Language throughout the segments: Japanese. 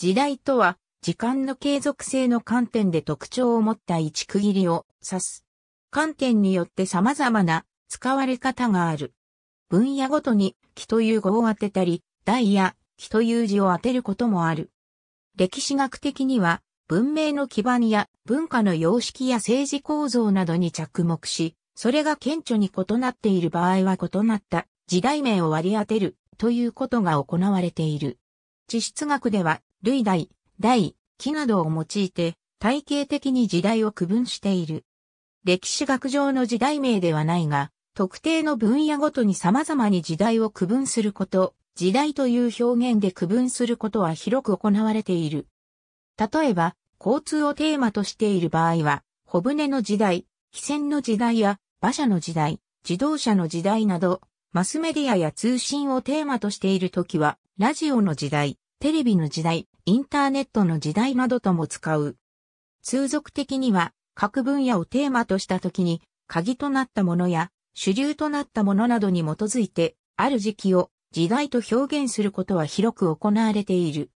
時代とは、時間の継続性の観点で特徴を持った位置区切りを指す。観点によって様々な使われ方がある。分野ごとに、木という語を当てたり、台や木という字を当てることもある。歴史学的には、文明の基盤や文化の様式や政治構造などに着目し、それが顕著に異なっている場合は異なった時代名を割り当てるということが行われている。地質学では類代、代、期などを用いて、体系的に時代を区分している。歴史学上の時代名ではないが、特定の分野ごとに様々に時代を区分すること、時代という表現で区分することは広く行われている。例えば、交通をテーマとしている場合は、小舟の時代、汽船の時代や馬車の時代、自動車の時代など、マスメディアや通信をテーマとしているときは、ラジオの時代、テレビの時代、インターネットの時代などとも使う。通俗的には各分野をテーマとした時に鍵となったものや主流となったものなどに基づいてある時期を時代と表現することは広く行われている。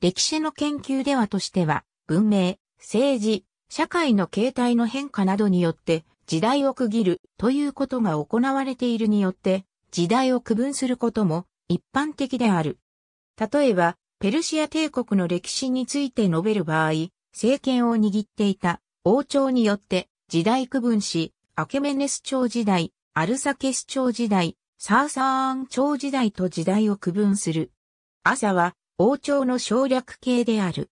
歴史の研究ではとしては文明、政治、社会の形態の変化などによって時代を区切るということが行われているによって時代を区分することも一般的である。例えばペルシア帝国の歴史について述べる場合、政権を握っていた王朝によって時代区分し、アケメネス朝時代、アルサケス朝時代、サーサーン朝時代と時代を区分する。朝は王朝の省略形である。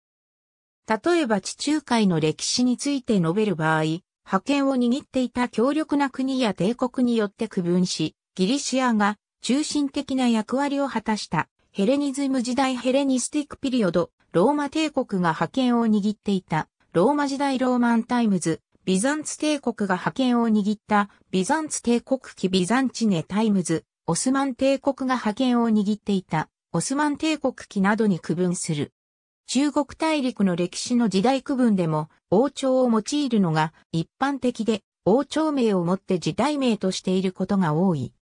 例えば地中海の歴史について述べる場合、覇権を握っていた強力な国や帝国によって区分し、ギリシアが中心的な役割を果たしたヘレニズム時代ヘレニスティックピリオド、ローマ帝国が覇権を握っていた、ローマ時代ローマンタイムズ、ビザンツ帝国が覇権を握ったビザンツ帝国期ビザンチネタイムズ、オスマン帝国が覇権を握っていたオスマン帝国期などに区分する。中国大陸の歴史の時代区分でも王朝を用いるのが一般的で王朝名をもって時代名としていることが多い。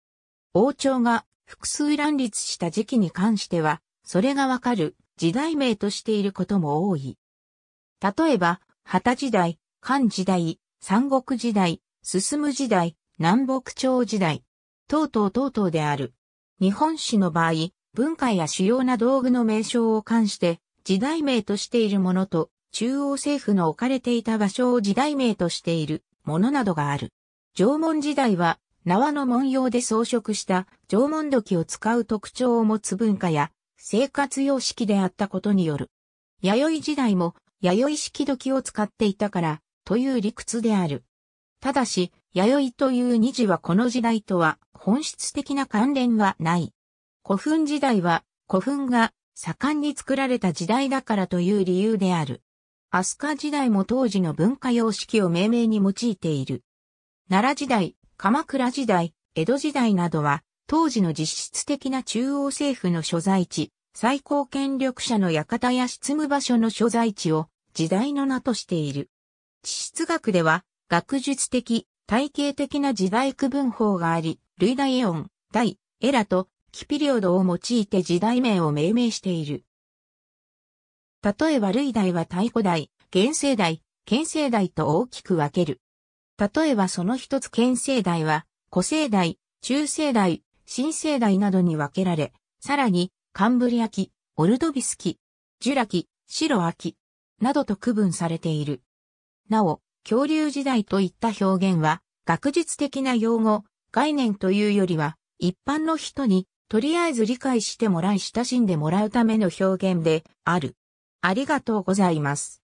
王朝が複数乱立した時期に関しては、それがわかる時代名としていることも多い。例えば、旗時代、漢時代、三国時代、進む時代、南北朝時代、等々等々である。日本史の場合、文化や主要な道具の名称を関して、時代名としているものと、中央政府の置かれていた場所を時代名としているものなどがある。縄文時代は縄の文様で装飾した縄文土器を使う特徴を持つ文化や生活様式であったことによる。弥生時代も弥生式土器を使っていたからという理屈である。ただし、弥生という二字はこの時代とは本質的な関連はない。古墳時代は古墳が盛んに作られた時代だからという理由である。飛鳥時代も当時の文化様式を命名に用いている。奈良時代、鎌倉時代、江戸時代などは、当時の実質的な中央政府の所在地、最高権力者の館や執務場所の所在地を時代の名としている。地質学では、学術的、体系的な時代区分法があり、類ダイオン、大、エラと、キピリオドを用いて時代名を命名している。例えば類大は太古代、現世代、県世代と大きく分ける。例えばその一つ県世代は、古世代、中世代、新世代などに分けられ、さらに、カンブリア紀、オルドビス紀、ジュラ紀、シロア紀、などと区分されている。なお、恐竜時代といった表現は、学術的な用語、概念というよりは、一般の人に、とりあえず理解してもらい親しんでもらうための表現である。ありがとうございます。